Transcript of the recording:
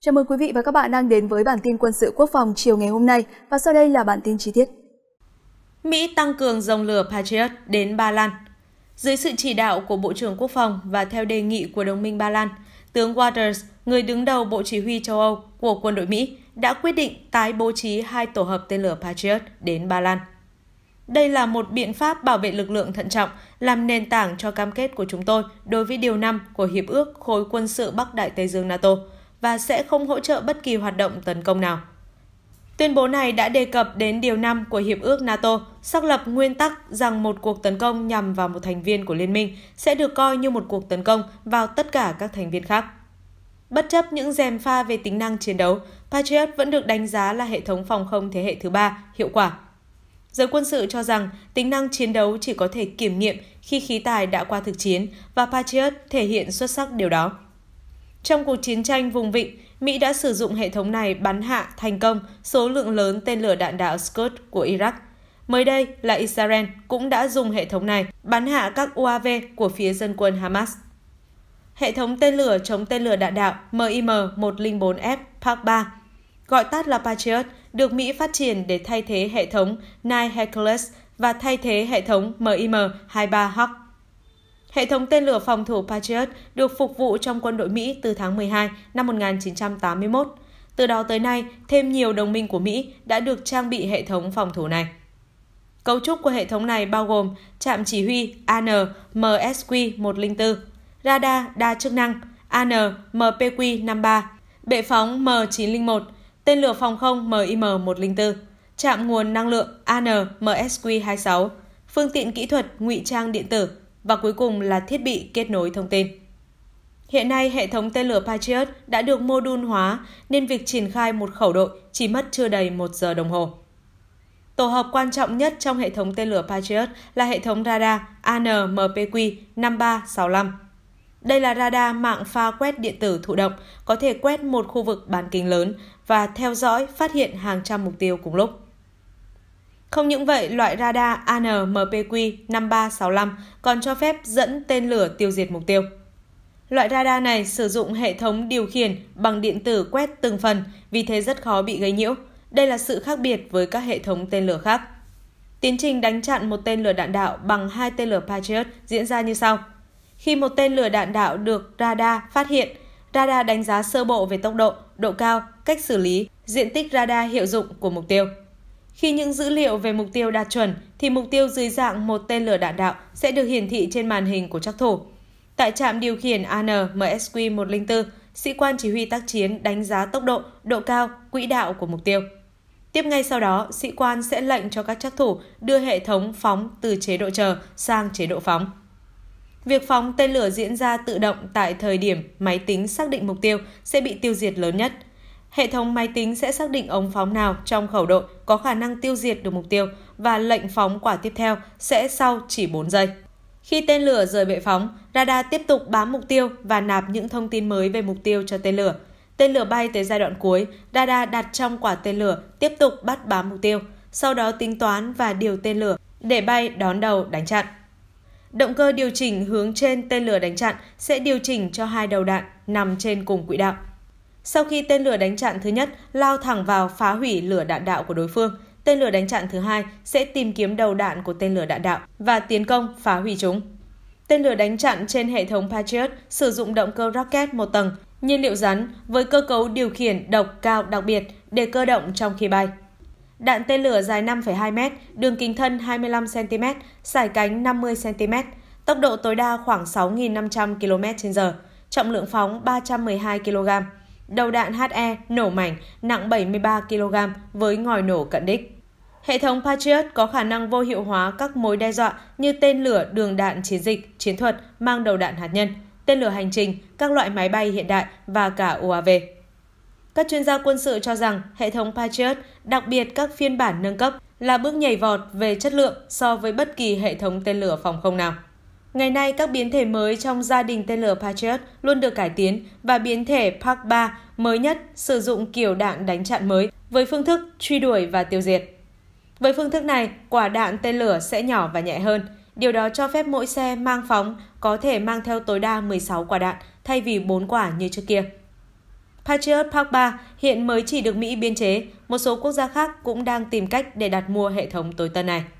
Chào mừng quý vị và các bạn đang đến với bản tin quân sự quốc phòng chiều ngày hôm nay và sau đây là bản tin chi tiết. Mỹ tăng cường dòng lửa Patriot đến Ba Lan. Dưới sự chỉ đạo của Bộ trưởng Quốc phòng và theo đề nghị của đồng minh Ba Lan, tướng Waters, người đứng đầu Bộ Chỉ huy châu Âu của quân đội Mỹ, đã quyết định tái bố trí hai tổ hợp tên lửa Patriot đến Ba Lan. Đây là một biện pháp bảo vệ lực lượng thận trọng, làm nền tảng cho cam kết của chúng tôi đối với điều 5 của Hiệp ước Khối quân sự Bắc Đại Tây Dương NATO – và sẽ không hỗ trợ bất kỳ hoạt động tấn công nào. Tuyên bố này đã đề cập đến điều 5 của Hiệp ước NATO, xác lập nguyên tắc rằng một cuộc tấn công nhằm vào một thành viên của liên minh sẽ được coi như một cuộc tấn công vào tất cả các thành viên khác. Bất chấp những rèm pha về tính năng chiến đấu, Patriot vẫn được đánh giá là hệ thống phòng không thế hệ thứ ba hiệu quả. Giới quân sự cho rằng tính năng chiến đấu chỉ có thể kiểm nghiệm khi khí tài đã qua thực chiến và Patriot thể hiện xuất sắc điều đó. Trong cuộc chiến tranh vùng vịnh, Mỹ đã sử dụng hệ thống này bắn hạ thành công số lượng lớn tên lửa đạn đạo Scud của Iraq. Mới đây là Israel cũng đã dùng hệ thống này bắn hạ các UAV của phía dân quân Hamas. Hệ thống tên lửa chống tên lửa đạn đạo MIM-104F Park 3, gọi tắt là Patriot, được Mỹ phát triển để thay thế hệ thống Nine Hercules và thay thế hệ thống MIM-23 Hawk. Hệ thống tên lửa phòng thủ Patriot được phục vụ trong quân đội Mỹ từ tháng 12 năm 1981. Từ đó tới nay, thêm nhiều đồng minh của Mỹ đã được trang bị hệ thống phòng thủ này. Cấu trúc của hệ thống này bao gồm trạm chỉ huy AN-MSQ-104, radar đa chức năng AN-MPQ-53, bệ phóng M901, tên lửa phòng không MIM-104, trạm nguồn năng lượng AN-MSQ-26, phương tiện kỹ thuật ngụy trang điện tử và cuối cùng là thiết bị kết nối thông tin. Hiện nay, hệ thống tên lửa Patriot đã được mô đun hóa nên việc triển khai một khẩu đội chỉ mất chưa đầy một giờ đồng hồ. Tổ hợp quan trọng nhất trong hệ thống tên lửa Patriot là hệ thống radar ANMPQ-5365. Đây là radar mạng pha quét điện tử thụ động, có thể quét một khu vực bán kính lớn và theo dõi phát hiện hàng trăm mục tiêu cùng lúc. Không những vậy, loại radar ANMPQ-5365 còn cho phép dẫn tên lửa tiêu diệt mục tiêu. Loại radar này sử dụng hệ thống điều khiển bằng điện tử quét từng phần, vì thế rất khó bị gây nhiễu. Đây là sự khác biệt với các hệ thống tên lửa khác. Tiến trình đánh chặn một tên lửa đạn đạo bằng hai tên lửa Patriot diễn ra như sau. Khi một tên lửa đạn đạo được radar phát hiện, radar đánh giá sơ bộ về tốc độ, độ cao, cách xử lý, diện tích radar hiệu dụng của mục tiêu. Khi những dữ liệu về mục tiêu đạt chuẩn, thì mục tiêu dưới dạng một tên lửa đạn đạo sẽ được hiển thị trên màn hình của trắc thủ. Tại trạm điều khiển AN-MSQ-104, sĩ quan chỉ huy tác chiến đánh giá tốc độ, độ cao, quỹ đạo của mục tiêu. Tiếp ngay sau đó, sĩ quan sẽ lệnh cho các trắc thủ đưa hệ thống phóng từ chế độ chờ sang chế độ phóng. Việc phóng tên lửa diễn ra tự động tại thời điểm máy tính xác định mục tiêu sẽ bị tiêu diệt lớn nhất – Hệ thống máy tính sẽ xác định ống phóng nào trong khẩu đội có khả năng tiêu diệt được mục tiêu và lệnh phóng quả tiếp theo sẽ sau chỉ 4 giây. Khi tên lửa rời bệ phóng, radar tiếp tục bám mục tiêu và nạp những thông tin mới về mục tiêu cho tên lửa. Tên lửa bay tới giai đoạn cuối, radar đặt trong quả tên lửa tiếp tục bắt bám mục tiêu, sau đó tính toán và điều tên lửa để bay đón đầu đánh chặn. Động cơ điều chỉnh hướng trên tên lửa đánh chặn sẽ điều chỉnh cho hai đầu đạn nằm trên cùng quỹ đạo. Sau khi tên lửa đánh chặn thứ nhất lao thẳng vào phá hủy lửa đạn đạo của đối phương, tên lửa đánh chặn thứ hai sẽ tìm kiếm đầu đạn của tên lửa đạn đạo và tiến công phá hủy chúng. Tên lửa đánh chặn trên hệ thống Patriot sử dụng động cơ rocket một tầng, nhiên liệu rắn với cơ cấu điều khiển độc cao đặc biệt để cơ động trong khi bay. Đạn tên lửa dài 5,2 m, đường kính thân 25 cm, sải cánh 50 cm, tốc độ tối đa khoảng 6.500 km/h, trọng lượng phóng 312 kg. Đầu đạn HE nổ mảnh nặng 73 kg với ngòi nổ cận đích. Hệ thống Patriot có khả năng vô hiệu hóa các mối đe dọa như tên lửa đường đạn chiến dịch, chiến thuật mang đầu đạn hạt nhân, tên lửa hành trình, các loại máy bay hiện đại và cả UAV. Các chuyên gia quân sự cho rằng hệ thống Patriot, đặc biệt các phiên bản nâng cấp, là bước nhảy vọt về chất lượng so với bất kỳ hệ thống tên lửa phòng không nào. Ngày nay, các biến thể mới trong gia đình tên lửa Patriot luôn được cải tiến và biến thể Park 3 mới nhất sử dụng kiểu đạn đánh chặn mới với phương thức truy đuổi và tiêu diệt. Với phương thức này, quả đạn tên lửa sẽ nhỏ và nhẹ hơn. Điều đó cho phép mỗi xe mang phóng có thể mang theo tối đa 16 quả đạn thay vì 4 quả như trước kia. Patriot Park 3 hiện mới chỉ được Mỹ biên chế, một số quốc gia khác cũng đang tìm cách để đặt mua hệ thống tối tân này.